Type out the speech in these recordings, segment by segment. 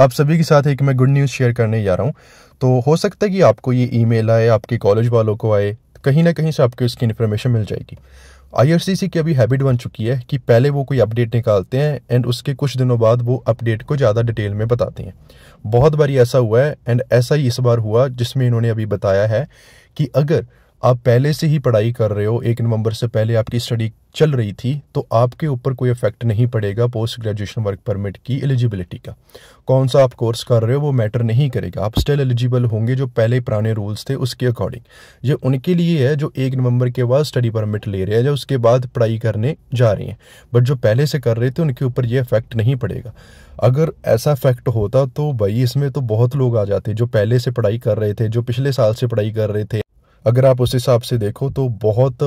आप सभी के साथ एक मैं गुड न्यूज़ शेयर करने जा रहा हूँ तो हो सकता है कि आपको ये ई आए आपके कॉलेज वालों को आए कहीं ना कहीं से आपको इसकी इन्फॉर्मेशन मिल जाएगी आई की अभी हैबिट बन चुकी है कि पहले वो कोई अपडेट निकालते हैं एंड उसके कुछ दिनों बाद वो अपडेट को ज़्यादा डिटेल में बताते हैं बहुत बार ऐसा हुआ है एंड ऐसा ही इस बार हुआ जिसमें इन्होंने अभी बताया है कि अगर आप पहले से ही पढ़ाई कर रहे हो एक नवंबर से पहले आपकी स्टडी चल रही थी तो आपके ऊपर कोई इफेक्ट नहीं पड़ेगा पोस्ट ग्रेजुएशन वर्क परमिट की एलिजिबिलिटी का कौन सा आप कोर्स कर रहे हो वो मैटर नहीं करेगा आप स्टिल एलिजिबल होंगे जो पहले पुराने रूल्स थे उसके अकॉर्डिंग ये उनके लिए है जो एक नवंबर के बाद स्टडी परमिट ले रहे हैं या उसके बाद पढ़ाई करने जा रहे हैं बट जो पहले से कर रहे थे उनके ऊपर ये इफेक्ट नहीं पड़ेगा अगर ऐसा इफेक्ट होता तो भाई इसमें तो बहुत लोग आ जाते जो पहले से पढ़ाई कर रहे थे जो पिछले साल से पढ़ाई कर रहे थे अगर आप उस हिसाब से देखो तो बहुत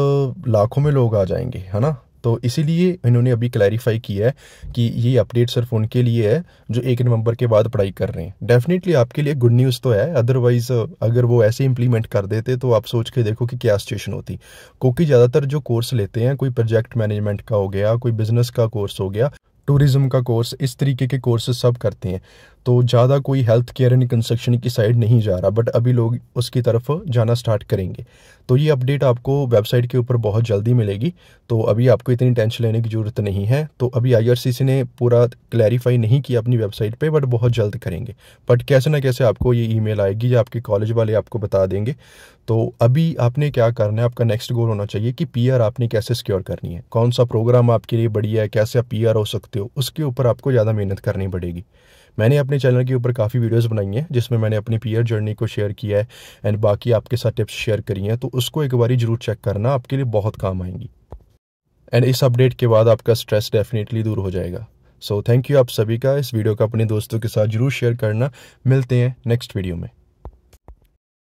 लाखों में लोग आ जाएंगे है ना तो इसीलिए इन्होंने अभी क्लैरिफाई किया है कि ये अपडेट सिर्फ उनके लिए है जो एक नवंबर के बाद पढ़ाई कर रहे हैं डेफिनेटली आपके लिए गुड न्यूज़ तो है अदरवाइज अगर वो ऐसे इंप्लीमेंट कर देते तो आप सोच के देखो कि क्या सिचुएशन होती क्योंकि ज़्यादातर जो कोर्स लेते हैं कोई प्रोजेक्ट मैनेजमेंट का हो गया कोई बिजनेस का कोर्स हो गया टूरिज्म का कोर्स इस तरीके के कोर्सेस सब करते हैं तो ज़्यादा कोई हेल्थ केयर एंड कंस्ट्रक्शन की साइड नहीं जा रहा बट अभी लोग उसकी तरफ जाना स्टार्ट करेंगे तो ये अपडेट आपको वेबसाइट के ऊपर बहुत जल्दी मिलेगी तो अभी आपको इतनी टेंशन लेने की ज़रूरत नहीं है तो अभी आईआरसीसी ने पूरा क्लैरिफाई नहीं किया अपनी वेबसाइट पे बट बहुत जल्द करेंगे बट कैसे ना कैसे आपको ये ई आएगी या आपके कॉलेज वाले आपको बता देंगे तो अभी आपने क्या करना है आपका नेक्स्ट गोल होना चाहिए कि पी आपने कैसे सिक्योर करनी है कौन सा प्रोग्राम आपके लिए बढ़िया है कैसे आप पी हो सकते हो उसके ऊपर आपको ज़्यादा मेहनत करनी पड़ेगी मैंने अपने चैनल के ऊपर काफ़ी वीडियोस बनाई हैं जिसमें मैंने अपनी पीयर जर्नी को शेयर किया है एंड बाकी आपके साथ टिप्स शेयर करी हैं तो उसको एक बार जरूर चेक करना आपके लिए बहुत काम आएंगी एंड इस अपडेट के बाद आपका स्ट्रेस डेफिनेटली दूर हो जाएगा सो थैंक यू आप सभी का इस वीडियो का अपने दोस्तों के साथ जरूर शेयर करना मिलते हैं नेक्स्ट वीडियो में